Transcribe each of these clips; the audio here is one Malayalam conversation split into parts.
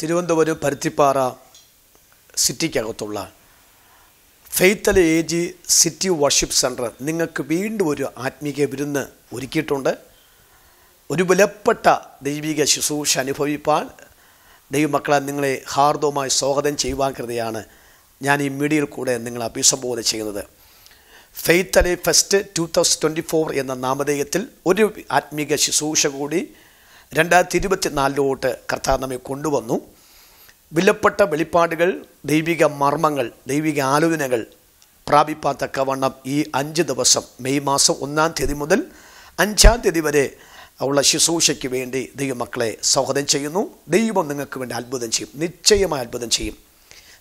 തിരുവനന്തപുരം പരുത്തിപ്പാറ സിറ്റിക്കകത്തുള്ള A G city worship centre നിങ്ങൾക്ക് വീണ്ടും ഒരു ആത്മീക വിരുന്ന് ഒരുക്കിയിട്ടുണ്ട് ഒരു വിലപ്പെട്ട ദൈവിക ശുശ്രൂഷ അനുഭവിപ്പാൻ ദൈവമക്കളെ നിങ്ങളെ ഹാർദവുമായി സ്വാഗതം ചെയ്യുവാൻ കരുതിയാണ് ഞാൻ ഈ മീഡിയയിൽ കൂടെ നിങ്ങളെ അഭിസംബോധന ചെയ്യുന്നത് ഫെയ്ത്തലെ first two thousand twenty four എന്ന നാമധേയത്തിൽ ഒരു ആത്മീക ശുശ്രൂഷ കൂടി രണ്ടായിരത്തി ഇരുപത്തിനാലിലോട്ട് കർത്താവ് നമ്മെ കൊണ്ടുവന്നു വിലപ്പെട്ട വെളിപ്പാടുകൾ ദൈവിക മർമ്മങ്ങൾ ദൈവിക ആലോചനകൾ പ്രാപിപ്പാത്തക്കവണ്ണം ഈ അഞ്ച് ദിവസം മെയ് മാസം ഒന്നാം തീയതി മുതൽ അഞ്ചാം തീയതി വരെ ഉള്ള ശുശ്രൂഷയ്ക്ക് വേണ്ടി ദൈവമക്കളെ സ്വാഗതം ചെയ്യുന്നു ദൈവം നിങ്ങൾക്ക് വേണ്ടി അത്ഭുതം ചെയ്യും നിശ്ചയമായി അത്ഭുതം ചെയ്യും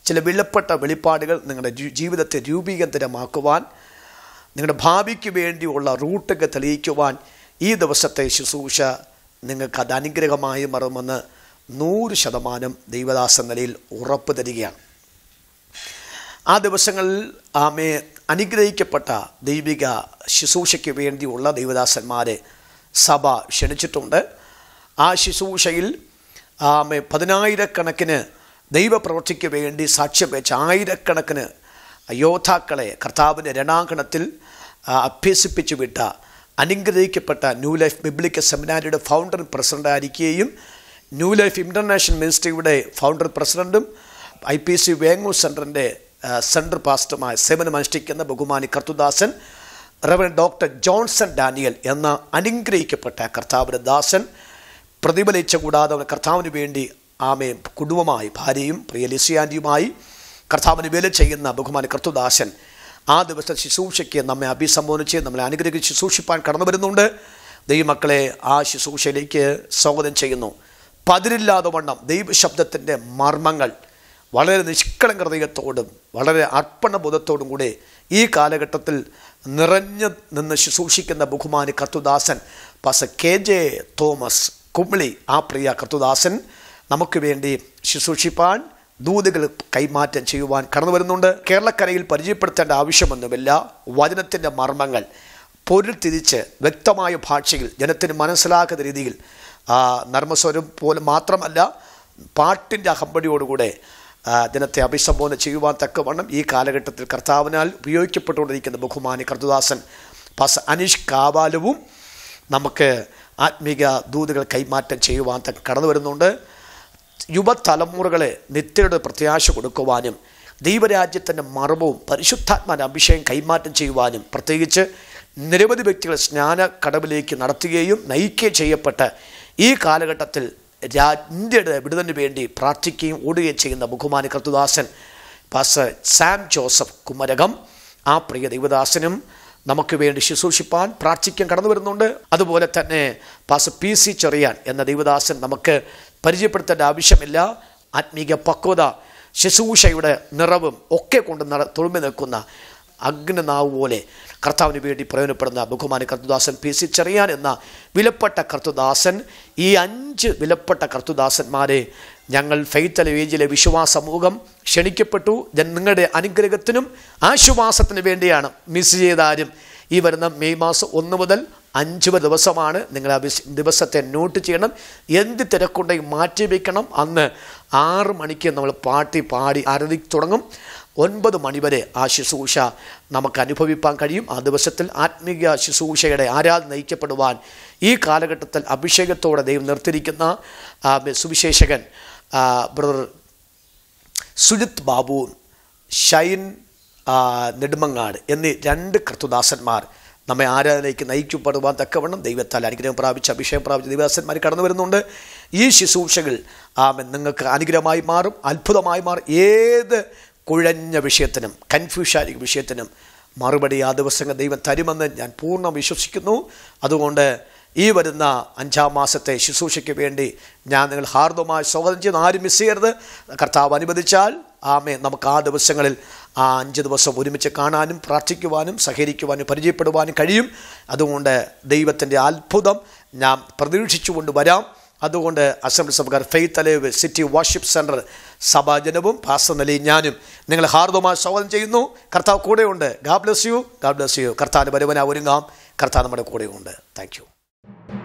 ചില വിലപ്പെട്ട വെളിപ്പാടുകൾ നിങ്ങളുടെ ജീവിതത്തെ രൂപീകരമാക്കുവാൻ നിങ്ങളുടെ ഭാവിക്ക് വേണ്ടിയുള്ള റൂട്ടൊക്കെ തെളിയിക്കുവാൻ ഈ ദിവസത്തെ ശുശ്രൂഷ നിങ്ങൾക്ക് അത് അനുഗ്രഹമായി മറുമെന്ന് നൂറ് ശതമാനം ദൈവദാസ നിലയിൽ ഉറപ്പ് തരികയാണ് ആ ദിവസങ്ങളിൽ ആമെ അനുഗ്രഹിക്കപ്പെട്ട ദൈവിക ശുശ്രൂഷയ്ക്ക് വേണ്ടിയുള്ള ദൈവദാസന്മാരെ സഭ ക്ഷണിച്ചിട്ടുണ്ട് ആ ശുശ്രൂഷയിൽ ആമെ പതിനായിരക്കണക്കിന് ദൈവപ്രവർത്തിക്ക് വേണ്ടി സാക്ഷ്യം വെച്ച ആയിരക്കണക്കിന് യോദ്ധാക്കളെ കർത്താവിൻ്റെ രണാങ്കണത്തിൽ അഭ്യസിപ്പിച്ചു വിട്ട അനുഗ്രഹിക്കപ്പെട്ട ന്യൂ ലൈഫ് ബിബ്ലിക്ക സെമിനാരിയുടെ ഫൗണ്ടർ പ്രസിഡൻ്റായിരിക്കുകയും ന്യൂ ലൈഫ് ഇൻ്റർനാഷണൽ മിനിസ്ട്രിയുടെ ഫൗണ്ടർ പ്രസിഡൻറ്റും ഐ പി സി വേങ്ങൂർ സെൻറ്ററിൻ്റെ സെൻറ്റർ സേവനം സേവനമനുഷ്ഠിക്കുന്ന ബഹുമാനി കർത്തുദാസൻ റവൻ ഡോക്ടർ ജോൺസൺ ഡാനിയൽ എന്ന അനുഗ്രഹിക്കപ്പെട്ട കർത്താവിൻ്റെ ദാസൻ പ്രതിഫലിച്ച കൂടാതെ കർത്താവിന് വേണ്ടി ആമെ കുടുംബമായി ഭാര്യയും പ്രിയ ലിസിയാൻ്റിയുമായി കർത്താവിന് വേല ചെയ്യുന്ന ബഹുമാനി കർത്തുദാസൻ ആ ദിവസത്തെ ശുശ്രൂഷയ്ക്ക് നമ്മെ അഭിസംബോധിച്ച് നമ്മളെ അനുഗ്രഹിച്ച് ശുശ്രൂഷിപ്പാൻ കടന്നു വരുന്നുണ്ട് ദൈവമക്കളെ ആ ശുശ്രൂഷയിലേക്ക് സ്വാഗതം ചെയ്യുന്നു പതിരില്ലാതെ വണ്ണം ദൈവശബ്ദത്തിൻ്റെ മർമ്മങ്ങൾ വളരെ നിഷ്കളങ്ക ഹൃദയത്തോടും വളരെ അർപ്പണബോധത്തോടും കൂടെ ഈ കാലഘട്ടത്തിൽ നിറഞ്ഞു നിന്ന് ശുശ്രൂഷിക്കുന്ന ബഹുമാനി കത്തുദാസൻ pastor K J Thomas Kumily ആ പ്രിയ കത്തുദാസൻ നമുക്ക് വേണ്ടി ശുശ്രൂഷിപ്പാൻ ദൂതുകൾ കൈമാറ്റം ചെയ്യുവാൻ കടന്നു വരുന്നുണ്ട് കേരളക്കരയിൽ പരിചയപ്പെടുത്തേണ്ട ആവശ്യമൊന്നുമില്ല വചനത്തിൻ്റെ മർമ്മങ്ങൾ പൊരുൾ തിരിച്ച് വ്യക്തമായ ഭാഷയിൽ ജനത്തിന് മനസ്സിലാക്കുന്ന രീതിയിൽ നർമ്മസ്വരം പോലും മാത്രമല്ല പാട്ടിൻ്റെ അഹമ്പടിയോടുകൂടെ ജനത്തെ അഭിസംബോധന ചെയ്യുവാൻ തക്കവണ്ണം ഈ കാലഘട്ടത്തിൽ കർത്താവിനാൽ ഉപയോഗിക്കപ്പെട്ടുകൊണ്ടിരിക്കുന്ന ബഹുമാനി കർത്തുദാസൻ പസ് അനീഷ് കാവാലവും നമുക്ക് ആത്മീക ദൂതുകൾ കൈമാറ്റം ചെയ്യുവാൻ തക്ക കടന്നു വരുന്നുണ്ട് യുവതലമുറകളെ നിത്യയുടെ പ്രത്യാശ കൊടുക്കുവാനും ദൈവരാജ്യത്തിൻ്റെ മർമ്മവും പരിശുദ്ധാത്മാൻ്റെ അഭിഷേകം കൈമാറ്റം ചെയ്യുവാനും പ്രത്യേകിച്ച് നിരവധി വ്യക്തികളെ സ്നാന കടവിലേക്ക് നടത്തുകയും നയിക്കുകയും ചെയ്യപ്പെട്ട ഈ കാലഘട്ടത്തിൽ രാ ഇന്ത്യയുടെ വിടുതലിന് വേണ്ടി പ്രാർത്ഥിക്കുകയും ഓടുകയും ചെയ്യുന്ന ബഹുമാനി കർത്തുദാസൻ പാസ് സാം ജോസഫ് കുമരകം ആ പ്രിയ ദൈവദാസനും നമുക്ക് വേണ്ടി ശുശ്രൂഷിപ്പാൻ പ്രാർത്ഥിക്കാൻ കടന്നു വരുന്നുണ്ട് അതുപോലെ തന്നെ പാസ് പി സി ചെറിയാൻ എന്ന ദൈവദാസൻ നമുക്ക് പരിചയപ്പെടുത്തേണ്ട ആവശ്യമില്ല ആത്മീക പക്വത ശുശ്രൂഷയുടെ നിറവും ഒക്കെ കൊണ്ട് തുളുമ്പി നിൽക്കുന്ന അഗ്നനാവ് പോലെ കർത്താവിന് വേണ്ടി പ്രയോജനപ്പെടുന്ന ബഹുമാന കർത്തുദാസൻ പി സി ചെറിയാൻ എന്ന വിലപ്പെട്ട കർത്തുദാസൻ ഈ അഞ്ച് വിലപ്പെട്ട കർത്തുദാസന്മാരെ ഞങ്ങൾ ഫെയ്ത്തല ഏജിലെ വിശ്വാസ സമൂഹം ക്ഷണിക്കപ്പെട്ടു നിങ്ങളുടെ അനുഗ്രഹത്തിനും ആശ്വാസത്തിനു വേണ്ടിയാണ് മിസ് ചെയ്താരും ഈ വരുന്ന മെയ് മാസം ഒന്ന് മുതൽ അഞ്ച് ദിവസമാണ് നിങ്ങൾ ആ ദിവസത്തെ നോട്ട് ചെയ്യണം എന്ത് തിരക്കുണ്ടെങ്കിൽ മാറ്റി വയ്ക്കണം അന്ന് ആറ് മണിക്ക് നമ്മൾ പാട്ടി പാടി ആരതി തുടങ്ങും ഒൻപത് മണിവരെ ആ ശുശ്രൂഷ നമുക്ക് അനുഭവിപ്പാൻ കഴിയും ആ ദിവസത്തിൽ ആത്മീയ ശുശ്രൂഷയുടെ ആരാധന നയിക്കപ്പെടുവാൻ ഈ കാലഘട്ടത്തിൽ അഭിഷേകത്തോടെ ദൈവം നിർത്തിരിക്കുന്ന സുവിശേഷകൻ ബ്രദർ സുജിത് ബാബു ഷൈൻ നെടുമങ്ങാട് എന്നീ രണ്ട് കർത്തുദാസന്മാർ നമ്മെ ആരാധനയ്ക്ക് നയിക്കപ്പെടുവാൻ തക്കവണ്ണം ദൈവത്താൽ അനുഗ്രഹം പ്രാപിച്ച അഭിഷേകം പ്രാപിച്ച ദൈവദാസന്മാർ കടന്നു വരുന്നുണ്ട് ഈ ശുശ്രൂഷകൾ ആമെ നിങ്ങൾക്ക് അനുഗ്രഹമായി മാറും അത്ഭുതമായി മാറും ഏത് കുഴഞ്ഞ വിഷയത്തിനും കൺഫ്യൂഷാനിക് വിഷയത്തിനും മറുപടി ആ ദിവസങ്ങൾ ദൈവം തരുമെന്ന് ഞാൻ പൂർണ്ണം വിശ്വസിക്കുന്നു അതുകൊണ്ട് ഈ വരുന്ന അഞ്ചാം മാസത്തെ ശുശ്രൂഷയ്ക്ക് വേണ്ടി ഞാൻ നിങ്ങൾ ഹാർദമായി സ്വാഗതം ചെയ്യുന്ന ആരും മിസ് ചെയ്യരുത് കർത്താവ് അനുവദിച്ചാൽ ആമേ നമുക്ക് ആ ദിവസങ്ങളിൽ ആ അഞ്ച് ദിവസം ഒരുമിച്ച് കാണാനും പ്രാർത്ഥിക്കുവാനും സഹകരിക്കുവാനും പരിചയപ്പെടുവാനും കഴിയും അതുകൊണ്ട് ദൈവത്തിൻ്റെ അത്ഭുതം ഞാൻ പ്രതീക്ഷിച്ചുകൊണ്ട് വരാം അതുകൊണ്ട് അസംബ്ലി സഭക്കാർ faith alive city worship centre സഭാജനവും പാസനലി ഞാനും നിങ്ങൾ ഹാർദവുമായി സ്വാഗതം ചെയ്യുന്നു കർത്താവ് കൂടെയുണ്ട് ഗാബ്ലസ് യു ഗാബ്ലസ് യു കർത്താവിൻ്റെ വരുവനാ ഒരുങ്ങാം കർത്താവ് നമ്മുടെ കൂടെയുണ്ട് താങ്ക് യു